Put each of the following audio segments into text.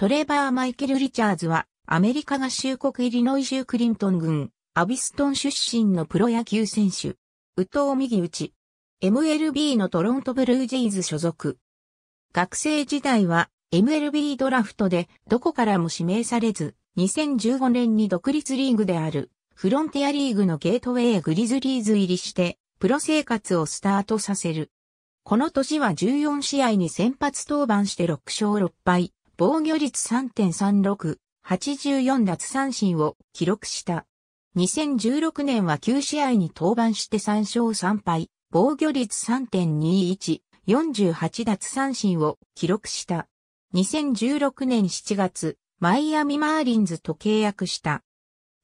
トレーバー・マイケル・リチャーズは、アメリカ合衆国イリノイ州クリントン郡、アビストン出身のプロ野球選手。右投右打ち。MLB のトロントブルージェイズ所属。学生時代は MLB ドラフトでどこからも指名されず、2015年に独立リーグであるフロンティアリーグのゲートウェイグリズリーズ入りして、プロ生活をスタートさせる。この年は14試合に先発登板して6勝6敗、防御率3.36、84奪三振を記録した。2016年は9試合に登板して3勝3敗、防御率3.21、48奪三振を記録した。2016年7月、マイアミマーリンズと契約した。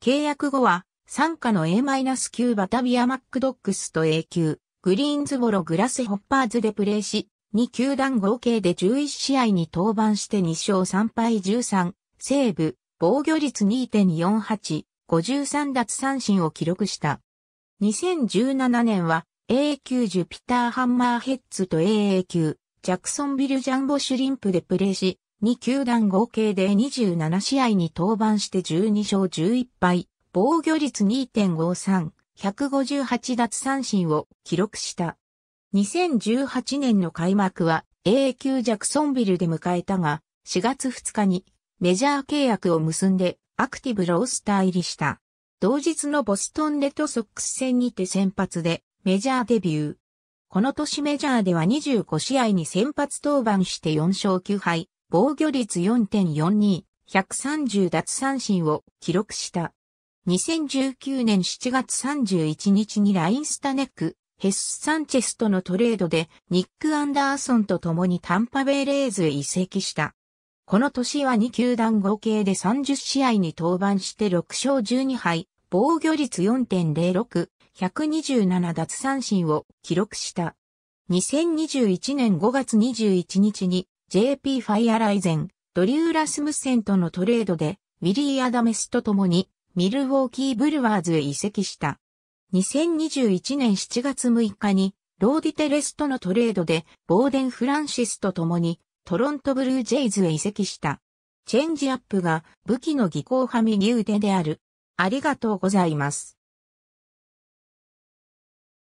契約後は、参加の A-9 バタビアマックドックスと A 級、グリーンズボログラスホッパーズでプレーし、2球団合計で11試合に登板して2勝3敗13、セーブ、防御率2.48、53奪三振を記録した。2017年は AA 級ジュピターハンマーヘッズと AA 級ジャクソンビルジャンボシュリンプでプレーし、2球団合計で27試合に登板して12勝11敗、防御率2.53、158奪三振を記録した。2018年の開幕は A 級ジャクソンビルで迎えたが、4月2日にメジャー契約を結んでアクティブロースター入りした。同日のボストンレッドソックス戦にて先発でメジャーデビュー。この年メジャーでは25試合に先発登板して4勝9敗、防御率4.42、130奪三振を記録した。2019年7月31日にラインスタネックヘス・サンチェスとのトレードでニック・アンダーソンと共にタンパベイレーズへ移籍した。この年は2球団合計で30試合に登板して6勝12敗、防御率4.06、127奪三振を記録した。2021年5月21日に JP ファイアライゼン、ドリュー・ラスムセンとのトレードでウィリー・アダメスと共にミルウォーキー・ブルワーズへ移籍した。2021年7月6日に、ローディテレスとのトレードで、ボーデン・フランシスと共に、トロントブルージェイズへ移籍した。チェンジアップが武器の技巧派右腕である。ありがとうございます。